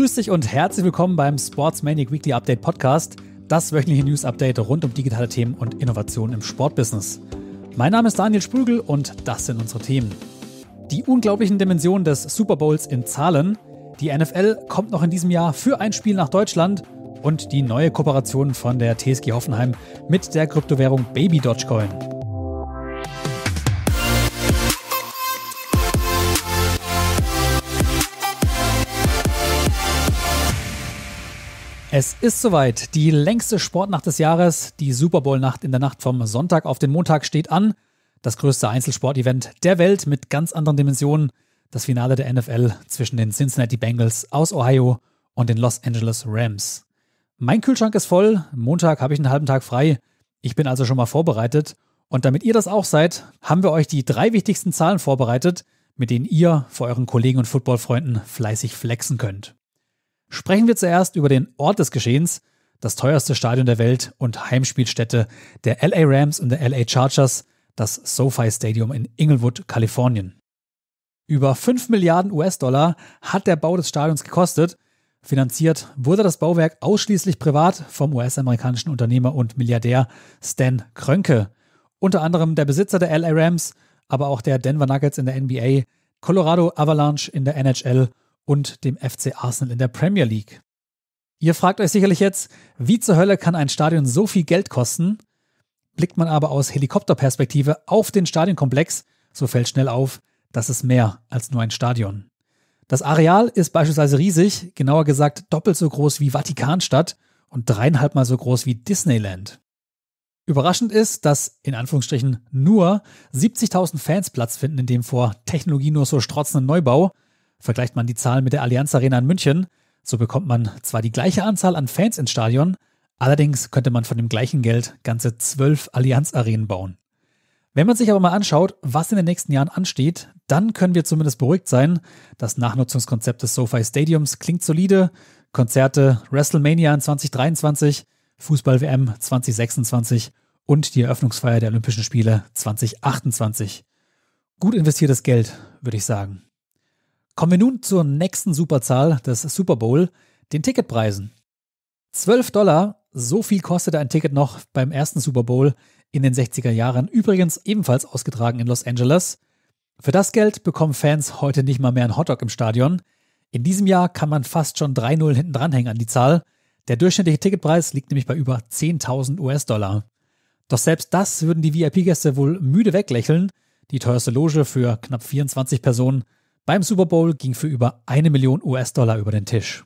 grüß dich und herzlich willkommen beim Sportsmanic Weekly Update Podcast, das wöchentliche News Update rund um digitale Themen und Innovationen im Sportbusiness. Mein Name ist Daniel Sprügel und das sind unsere Themen. Die unglaublichen Dimensionen des Super Bowls in Zahlen, die NFL kommt noch in diesem Jahr für ein Spiel nach Deutschland und die neue Kooperation von der TSG Hoffenheim mit der Kryptowährung Baby Dogecoin. Es ist soweit. Die längste Sportnacht des Jahres, die Super Bowl-Nacht in der Nacht vom Sonntag auf den Montag, steht an. Das größte Einzelsportevent der Welt mit ganz anderen Dimensionen. Das Finale der NFL zwischen den Cincinnati Bengals aus Ohio und den Los Angeles Rams. Mein Kühlschrank ist voll. Montag habe ich einen halben Tag frei. Ich bin also schon mal vorbereitet. Und damit ihr das auch seid, haben wir euch die drei wichtigsten Zahlen vorbereitet, mit denen ihr vor euren Kollegen und Footballfreunden fleißig flexen könnt. Sprechen wir zuerst über den Ort des Geschehens, das teuerste Stadion der Welt und Heimspielstätte der LA Rams und der LA Chargers, das SoFi Stadium in Inglewood, Kalifornien. Über 5 Milliarden US-Dollar hat der Bau des Stadions gekostet. Finanziert wurde das Bauwerk ausschließlich privat vom US-amerikanischen Unternehmer und Milliardär Stan Krönke. Unter anderem der Besitzer der LA Rams, aber auch der Denver Nuggets in der NBA, Colorado Avalanche in der NHL und dem FC Arsenal in der Premier League. Ihr fragt euch sicherlich jetzt, wie zur Hölle kann ein Stadion so viel Geld kosten? Blickt man aber aus Helikopterperspektive auf den Stadionkomplex, so fällt schnell auf, das ist mehr als nur ein Stadion. Das Areal ist beispielsweise riesig, genauer gesagt doppelt so groß wie Vatikanstadt und dreieinhalbmal so groß wie Disneyland. Überraschend ist, dass in Anführungsstrichen nur 70.000 Fans Platz finden in dem vor Technologie nur so strotzenden Neubau Vergleicht man die Zahlen mit der Allianz Arena in München, so bekommt man zwar die gleiche Anzahl an Fans ins Stadion, allerdings könnte man von dem gleichen Geld ganze zwölf Allianz-Arenen bauen. Wenn man sich aber mal anschaut, was in den nächsten Jahren ansteht, dann können wir zumindest beruhigt sein. Das Nachnutzungskonzept des SoFi Stadiums klingt solide. Konzerte, WrestleMania in 2023, Fußball-WM 2026 und die Eröffnungsfeier der Olympischen Spiele 2028. Gut investiertes Geld, würde ich sagen. Kommen wir nun zur nächsten Superzahl des Super Bowl, den Ticketpreisen. 12 Dollar, so viel kostete ein Ticket noch beim ersten Super Bowl in den 60er Jahren, übrigens ebenfalls ausgetragen in Los Angeles. Für das Geld bekommen Fans heute nicht mal mehr einen Hotdog im Stadion. In diesem Jahr kann man fast schon 3-0 hinten dranhängen an die Zahl. Der durchschnittliche Ticketpreis liegt nämlich bei über 10.000 US-Dollar. Doch selbst das würden die VIP-Gäste wohl müde weglächeln. Die teuerste Loge für knapp 24 Personen beim Super Bowl ging für über eine Million US-Dollar über den Tisch.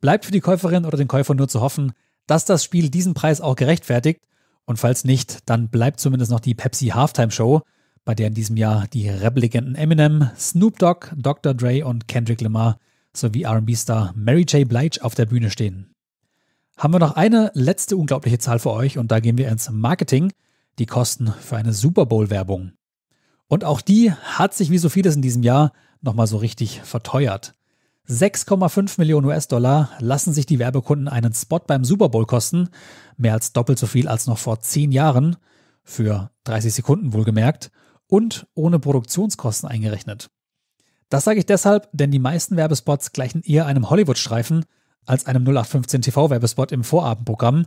Bleibt für die Käuferin oder den Käufer nur zu hoffen, dass das Spiel diesen Preis auch gerechtfertigt und falls nicht, dann bleibt zumindest noch die Pepsi Halftime Show, bei der in diesem Jahr die rap Eminem, Snoop Dogg, Dr. Dre und Kendrick Lamar sowie RB-Star Mary J. Blige auf der Bühne stehen. Haben wir noch eine letzte unglaubliche Zahl für euch und da gehen wir ins Marketing, die Kosten für eine Super Bowl-Werbung. Und auch die hat sich wie so vieles in diesem Jahr nochmal so richtig verteuert. 6,5 Millionen US-Dollar lassen sich die Werbekunden einen Spot beim Super Bowl kosten, mehr als doppelt so viel als noch vor zehn Jahren, für 30 Sekunden wohlgemerkt, und ohne Produktionskosten eingerechnet. Das sage ich deshalb, denn die meisten Werbespots gleichen eher einem Hollywood-Streifen als einem 0815 TV-Werbespot im Vorabendprogramm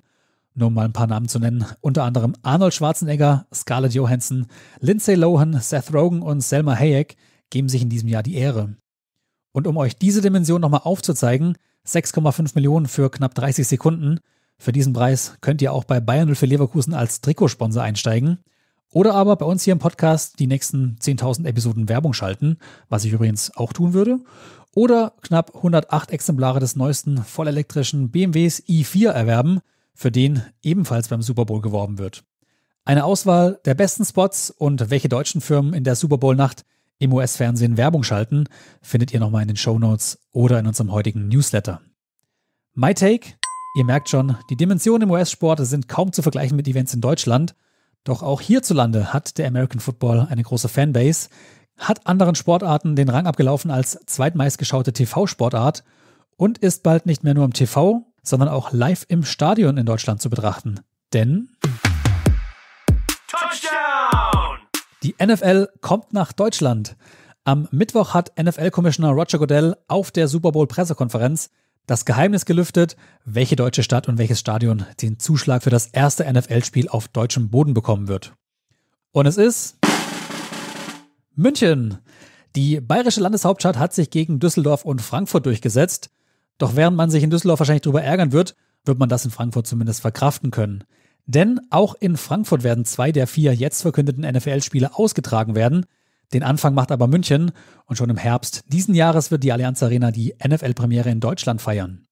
nur mal ein paar Namen zu nennen, unter anderem Arnold Schwarzenegger, Scarlett Johansson, Lindsay Lohan, Seth Rogen und Selma Hayek geben sich in diesem Jahr die Ehre. Und um euch diese Dimension nochmal aufzuzeigen, 6,5 Millionen für knapp 30 Sekunden. Für diesen Preis könnt ihr auch bei Bayern für Leverkusen als Trikotsponsor einsteigen. Oder aber bei uns hier im Podcast die nächsten 10.000 Episoden Werbung schalten, was ich übrigens auch tun würde. Oder knapp 108 Exemplare des neuesten vollelektrischen BMWs i4 erwerben – für den ebenfalls beim Super Bowl geworben wird. Eine Auswahl der besten Spots und welche deutschen Firmen in der Super Bowl-Nacht im US-Fernsehen Werbung schalten, findet ihr nochmal in den Show Notes oder in unserem heutigen Newsletter. My Take, ihr merkt schon, die Dimensionen im US-Sport sind kaum zu vergleichen mit Events in Deutschland, doch auch hierzulande hat der American Football eine große Fanbase, hat anderen Sportarten den Rang abgelaufen als zweitmeistgeschaute TV-Sportart und ist bald nicht mehr nur im TV, sondern auch live im Stadion in Deutschland zu betrachten. Denn Touchdown! die NFL kommt nach Deutschland. Am Mittwoch hat NFL-Commissioner Roger Goodell auf der Super Bowl-Pressekonferenz das Geheimnis gelüftet, welche deutsche Stadt und welches Stadion den Zuschlag für das erste NFL-Spiel auf deutschem Boden bekommen wird. Und es ist München. Die bayerische Landeshauptstadt hat sich gegen Düsseldorf und Frankfurt durchgesetzt. Doch während man sich in Düsseldorf wahrscheinlich darüber ärgern wird, wird man das in Frankfurt zumindest verkraften können. Denn auch in Frankfurt werden zwei der vier jetzt verkündeten NFL-Spiele ausgetragen werden. Den Anfang macht aber München und schon im Herbst diesen Jahres wird die Allianz Arena die NFL-Premiere in Deutschland feiern.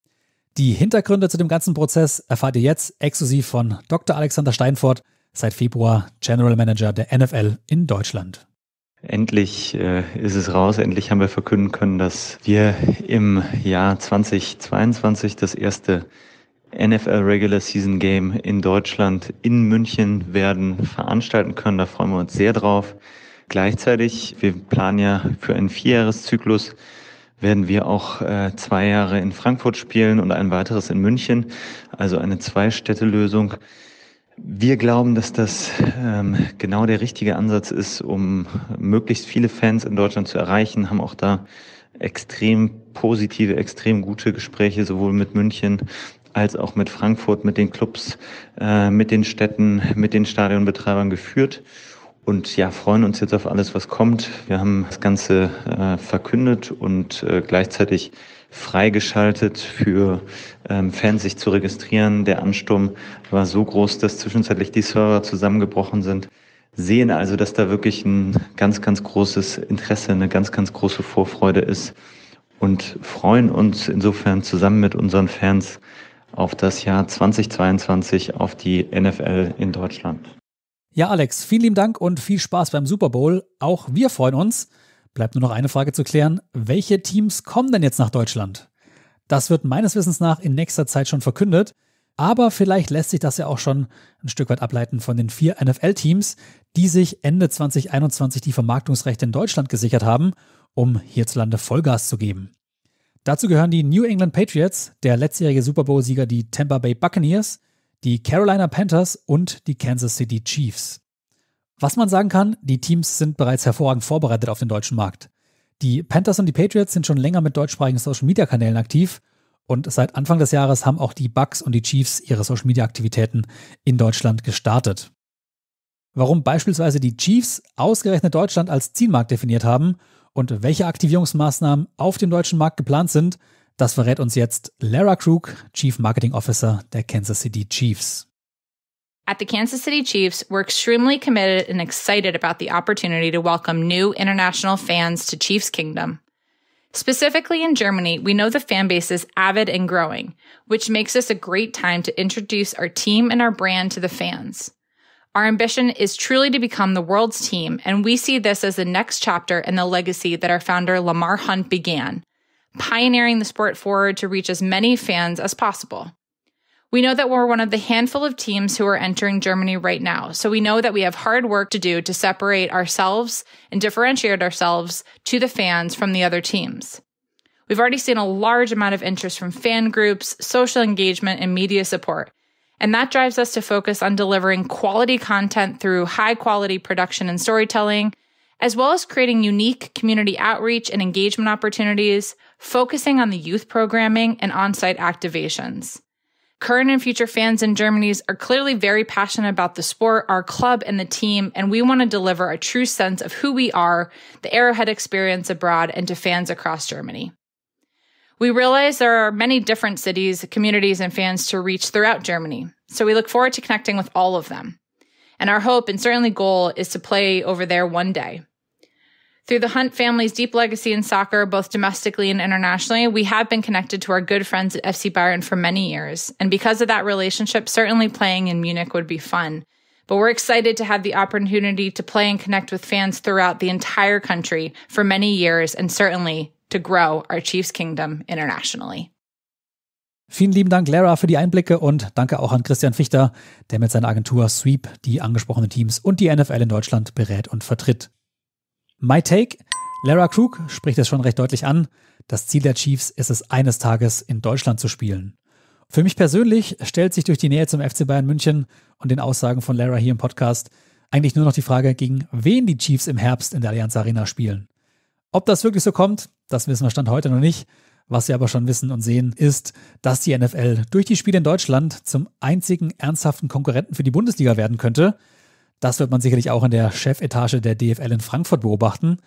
Die Hintergründe zu dem ganzen Prozess erfahrt ihr jetzt exklusiv von Dr. Alexander Steinfort, seit Februar General Manager der NFL in Deutschland. Endlich äh, ist es raus, endlich haben wir verkünden können, dass wir im Jahr 2022 das erste NFL Regular Season Game in Deutschland in München werden veranstalten können. Da freuen wir uns sehr drauf. Gleichzeitig, wir planen ja für einen Vierjahreszyklus, werden wir auch äh, zwei Jahre in Frankfurt spielen und ein weiteres in München. Also eine Zwei-Städte-Lösung. Wir glauben, dass das ähm, genau der richtige Ansatz ist, um möglichst viele Fans in Deutschland zu erreichen, haben auch da extrem positive, extrem gute Gespräche, sowohl mit München als auch mit Frankfurt, mit den Clubs, äh, mit den Städten, mit den Stadionbetreibern geführt. Und ja, freuen uns jetzt auf alles, was kommt. Wir haben das Ganze äh, verkündet und äh, gleichzeitig freigeschaltet für ähm, Fans, sich zu registrieren. Der Ansturm war so groß, dass zwischenzeitlich die Server zusammengebrochen sind. Sehen also, dass da wirklich ein ganz, ganz großes Interesse, eine ganz, ganz große Vorfreude ist und freuen uns insofern zusammen mit unseren Fans auf das Jahr 2022, auf die NFL in Deutschland. Ja, Alex, vielen lieben Dank und viel Spaß beim Super Bowl. Auch wir freuen uns. Bleibt nur noch eine Frage zu klären. Welche Teams kommen denn jetzt nach Deutschland? Das wird meines Wissens nach in nächster Zeit schon verkündet. Aber vielleicht lässt sich das ja auch schon ein Stück weit ableiten von den vier NFL-Teams, die sich Ende 2021 die Vermarktungsrechte in Deutschland gesichert haben, um hierzulande Vollgas zu geben. Dazu gehören die New England Patriots, der letztjährige Super Bowl-Sieger die Tampa Bay Buccaneers, die Carolina Panthers und die Kansas City Chiefs. Was man sagen kann, die Teams sind bereits hervorragend vorbereitet auf den deutschen Markt. Die Panthers und die Patriots sind schon länger mit deutschsprachigen Social-Media-Kanälen aktiv und seit Anfang des Jahres haben auch die Bucks und die Chiefs ihre Social-Media-Aktivitäten in Deutschland gestartet. Warum beispielsweise die Chiefs ausgerechnet Deutschland als Zielmarkt definiert haben und welche Aktivierungsmaßnahmen auf dem deutschen Markt geplant sind, das verrät uns jetzt Lara Krug, Chief Marketing Officer der Kansas City Chiefs. at the Kansas City Chiefs, we're extremely committed and excited about the opportunity to welcome new international fans to Chiefs Kingdom. Specifically in Germany, we know the fan base is avid and growing, which makes this a great time to introduce our team and our brand to the fans. Our ambition is truly to become the world's team, and we see this as the next chapter in the legacy that our founder Lamar Hunt began, pioneering the sport forward to reach as many fans as possible. We know that we're one of the handful of teams who are entering Germany right now. So we know that we have hard work to do to separate ourselves and differentiate ourselves to the fans from the other teams. We've already seen a large amount of interest from fan groups, social engagement, and media support. And that drives us to focus on delivering quality content through high quality production and storytelling, as well as creating unique community outreach and engagement opportunities, focusing on the youth programming and on site activations. Current and future fans in Germany's are clearly very passionate about the sport, our club, and the team, and we want to deliver a true sense of who we are, the Arrowhead experience abroad, and to fans across Germany. We realize there are many different cities, communities, and fans to reach throughout Germany, so we look forward to connecting with all of them. And our hope and certainly goal is to play over there one day. Through the Hunt family's deep legacy in soccer, both domestically and internationally, we have been connected to our good friends at FC Bayern for many years. And because of that relationship, certainly playing in Munich would be fun. But we're excited to have the opportunity to play and connect with fans throughout the entire country for many years and certainly to grow our Chiefs Kingdom internationally. Vielen lieben Dank, Lara, für die Einblicke und danke auch an Christian Fichter, der mit seiner Agentur Sweep die angesprochenen Teams und die NFL in Deutschland berät und vertritt. My Take, Lara Krug spricht es schon recht deutlich an, das Ziel der Chiefs ist es, eines Tages in Deutschland zu spielen. Für mich persönlich stellt sich durch die Nähe zum FC Bayern München und den Aussagen von Lara hier im Podcast eigentlich nur noch die Frage, gegen wen die Chiefs im Herbst in der Allianz Arena spielen. Ob das wirklich so kommt, das wissen wir Stand heute noch nicht. Was wir aber schon wissen und sehen, ist, dass die NFL durch die Spiele in Deutschland zum einzigen ernsthaften Konkurrenten für die Bundesliga werden könnte. Das wird man sicherlich auch in der Chefetage der DFL in Frankfurt beobachten.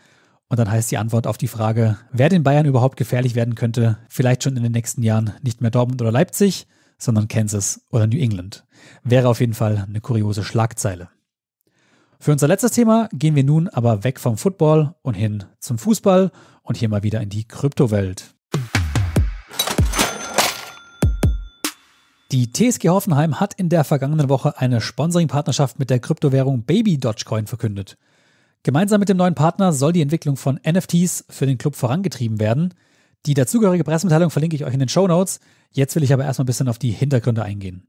Und dann heißt die Antwort auf die Frage, wer den Bayern überhaupt gefährlich werden könnte, vielleicht schon in den nächsten Jahren nicht mehr Dortmund oder Leipzig, sondern Kansas oder New England. Wäre auf jeden Fall eine kuriose Schlagzeile. Für unser letztes Thema gehen wir nun aber weg vom Football und hin zum Fußball und hier mal wieder in die Kryptowelt. Die TSG Hoffenheim hat in der vergangenen Woche eine Sponsoring-Partnerschaft mit der Kryptowährung Baby Dogecoin verkündet. Gemeinsam mit dem neuen Partner soll die Entwicklung von NFTs für den Club vorangetrieben werden. Die dazugehörige Pressemitteilung verlinke ich euch in den Show Notes. Jetzt will ich aber erstmal ein bisschen auf die Hintergründe eingehen.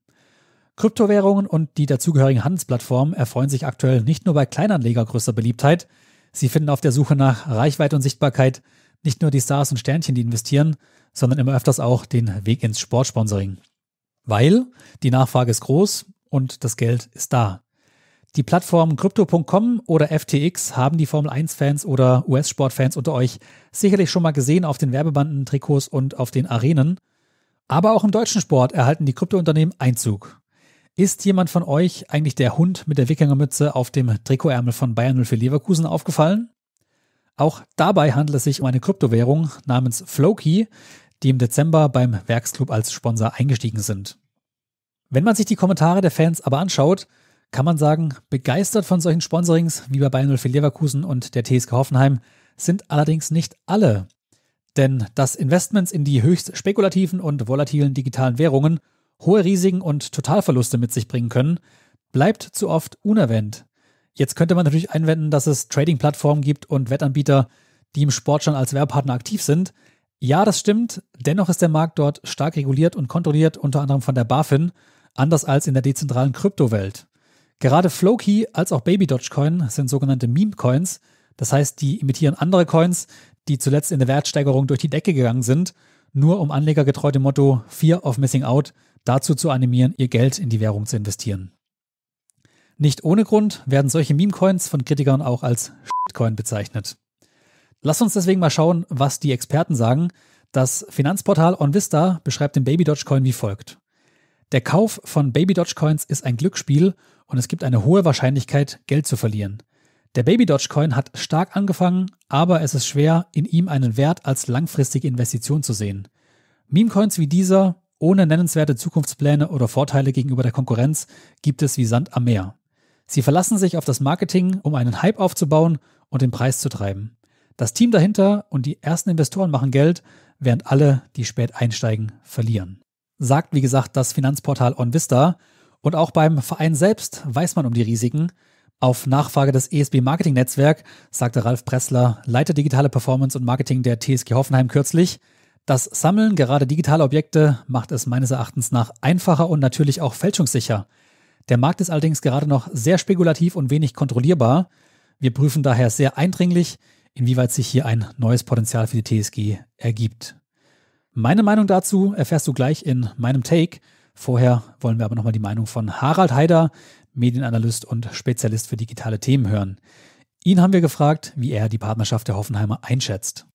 Kryptowährungen und die dazugehörigen Handelsplattformen erfreuen sich aktuell nicht nur bei Kleinanleger größter Beliebtheit. Sie finden auf der Suche nach Reichweite und Sichtbarkeit nicht nur die Stars und Sternchen, die investieren, sondern immer öfters auch den Weg ins Sportsponsoring weil die Nachfrage ist groß und das Geld ist da. Die Plattformen Crypto.com oder FTX haben die Formel 1-Fans oder US-Sportfans unter euch sicherlich schon mal gesehen auf den Werbebanden, Trikots und auf den Arenen. Aber auch im deutschen Sport erhalten die Kryptounternehmen Einzug. Ist jemand von euch eigentlich der Hund mit der Wikingermütze auf dem Trikotärmel von Bayern 0 für Leverkusen aufgefallen? Auch dabei handelt es sich um eine Kryptowährung namens Floki, die im Dezember beim Werksclub als Sponsor eingestiegen sind. Wenn man sich die Kommentare der Fans aber anschaut, kann man sagen, begeistert von solchen Sponsorings wie bei Bayern 04 Leverkusen und der TSG Hoffenheim sind allerdings nicht alle. Denn dass Investments in die höchst spekulativen und volatilen digitalen Währungen hohe Risiken und Totalverluste mit sich bringen können, bleibt zu oft unerwähnt. Jetzt könnte man natürlich einwenden, dass es Trading-Plattformen gibt und Wettanbieter, die im Sport schon als Werbepartner aktiv sind, ja, das stimmt. Dennoch ist der Markt dort stark reguliert und kontrolliert, unter anderem von der BaFin, anders als in der dezentralen Kryptowelt. Gerade Flowkey als auch Baby Dogecoin sind sogenannte Meme-Coins. Das heißt, die imitieren andere Coins, die zuletzt in der Wertsteigerung durch die Decke gegangen sind, nur um anlegergetreute Motto Fear of Missing Out dazu zu animieren, ihr Geld in die Währung zu investieren. Nicht ohne Grund werden solche Meme-Coins von Kritikern auch als Shitcoin bezeichnet. Lass uns deswegen mal schauen, was die Experten sagen. Das Finanzportal OnVista beschreibt den Baby Dogecoin wie folgt. Der Kauf von Baby Dogecoins ist ein Glücksspiel und es gibt eine hohe Wahrscheinlichkeit, Geld zu verlieren. Der Baby Dogecoin hat stark angefangen, aber es ist schwer, in ihm einen Wert als langfristige Investition zu sehen. Memecoins wie dieser, ohne nennenswerte Zukunftspläne oder Vorteile gegenüber der Konkurrenz, gibt es wie Sand am Meer. Sie verlassen sich auf das Marketing, um einen Hype aufzubauen und den Preis zu treiben. Das Team dahinter und die ersten Investoren machen Geld, während alle, die spät einsteigen, verlieren. Sagt, wie gesagt, das Finanzportal OnVista. Und auch beim Verein selbst weiß man um die Risiken. Auf Nachfrage des ESB Marketing Netzwerk sagte Ralf Pressler, Leiter digitale Performance und Marketing der TSG Hoffenheim kürzlich, das Sammeln gerade digitaler Objekte macht es meines Erachtens nach einfacher und natürlich auch fälschungssicher. Der Markt ist allerdings gerade noch sehr spekulativ und wenig kontrollierbar. Wir prüfen daher sehr eindringlich, inwieweit sich hier ein neues Potenzial für die TSG ergibt. Meine Meinung dazu erfährst du gleich in meinem Take. Vorher wollen wir aber nochmal die Meinung von Harald Haider, Medienanalyst und Spezialist für digitale Themen, hören. Ihn haben wir gefragt, wie er die Partnerschaft der Hoffenheimer einschätzt.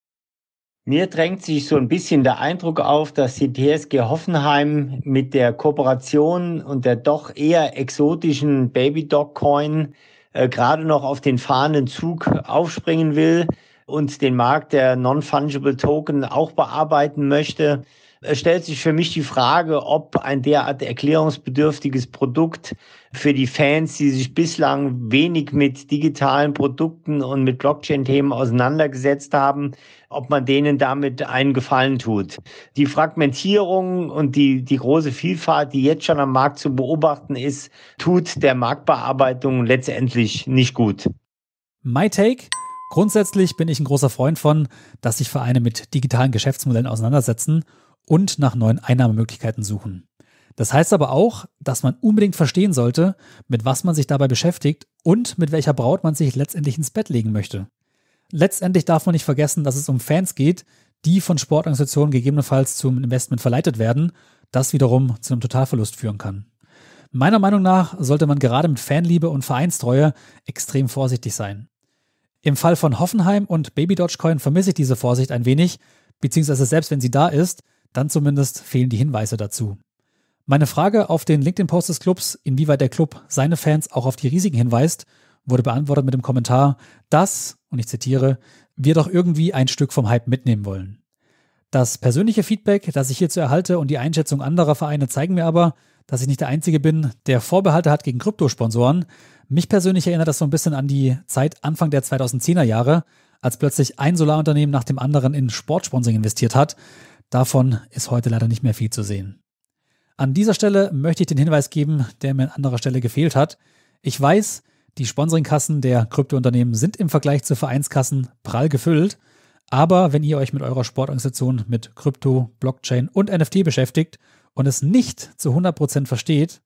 Mir drängt sich so ein bisschen der Eindruck auf, dass die TSG Hoffenheim mit der Kooperation und der doch eher exotischen Baby Dog Coin äh, gerade noch auf den fahrenden Zug aufspringen will und den Markt der Non-Fungible Token auch bearbeiten möchte äh, stellt sich für mich die Frage, ob ein derart erklärungsbedürftiges Produkt für die Fans, die sich bislang wenig mit digitalen Produkten und mit Blockchain-Themen auseinandergesetzt haben, ob man denen damit einen Gefallen tut. Die Fragmentierung und die, die große Vielfalt, die jetzt schon am Markt zu beobachten ist, tut der Marktbearbeitung letztendlich nicht gut. My Take? Grundsätzlich bin ich ein großer Freund von, dass sich Vereine mit digitalen Geschäftsmodellen auseinandersetzen und nach neuen Einnahmemöglichkeiten suchen. Das heißt aber auch, dass man unbedingt verstehen sollte, mit was man sich dabei beschäftigt und mit welcher Braut man sich letztendlich ins Bett legen möchte. Letztendlich darf man nicht vergessen, dass es um Fans geht, die von Sportorganisationen gegebenenfalls zum Investment verleitet werden, das wiederum zu einem Totalverlust führen kann. Meiner Meinung nach sollte man gerade mit Fanliebe und Vereinstreue extrem vorsichtig sein. Im Fall von Hoffenheim und Baby Dogecoin vermisse ich diese Vorsicht ein wenig, beziehungsweise selbst wenn sie da ist, dann zumindest fehlen die Hinweise dazu. Meine Frage auf den LinkedIn-Post des Clubs, inwieweit der Club seine Fans auch auf die Risiken hinweist, wurde beantwortet mit dem Kommentar, dass, und ich zitiere, wir doch irgendwie ein Stück vom Hype mitnehmen wollen. Das persönliche Feedback, das ich hierzu erhalte und die Einschätzung anderer Vereine zeigen mir aber, dass ich nicht der Einzige bin, der Vorbehalte hat gegen Kryptosponsoren. Mich persönlich erinnert das so ein bisschen an die Zeit Anfang der 2010er Jahre, als plötzlich ein Solarunternehmen nach dem anderen in Sportsponsoring investiert hat, Davon ist heute leider nicht mehr viel zu sehen. An dieser Stelle möchte ich den Hinweis geben, der mir an anderer Stelle gefehlt hat. Ich weiß, die Sponsoringkassen der Kryptounternehmen sind im Vergleich zu Vereinskassen prall gefüllt. Aber wenn ihr euch mit eurer Sportorganisation mit Krypto, Blockchain und NFT beschäftigt und es nicht zu 100% versteht,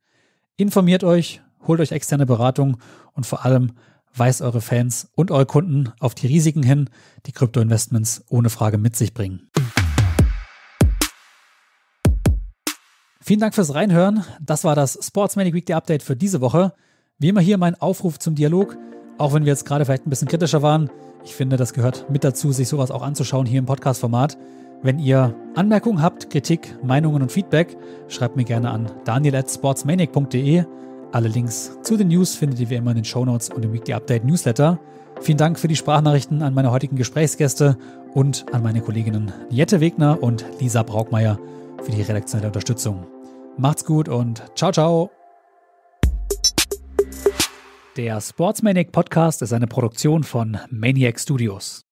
informiert euch, holt euch externe Beratung und vor allem weist eure Fans und eure Kunden auf die Risiken hin, die Krypto-Investments ohne Frage mit sich bringen. Vielen Dank fürs Reinhören. Das war das Sportsmanic Weekly Update für diese Woche. Wie immer hier mein Aufruf zum Dialog, auch wenn wir jetzt gerade vielleicht ein bisschen kritischer waren. Ich finde, das gehört mit dazu, sich sowas auch anzuschauen hier im Podcast-Format. Wenn ihr Anmerkungen habt, Kritik, Meinungen und Feedback, schreibt mir gerne an daniel.sportsmanic.de. Alle Links zu den News findet ihr wie immer in den Shownotes und im Weekly Update Newsletter. Vielen Dank für die Sprachnachrichten an meine heutigen Gesprächsgäste und an meine Kolleginnen Jette Wegner und Lisa Braukmeier für die redaktionelle Unterstützung. Macht's gut und ciao, ciao. Der Sportsmanic Podcast ist eine Produktion von Maniac Studios.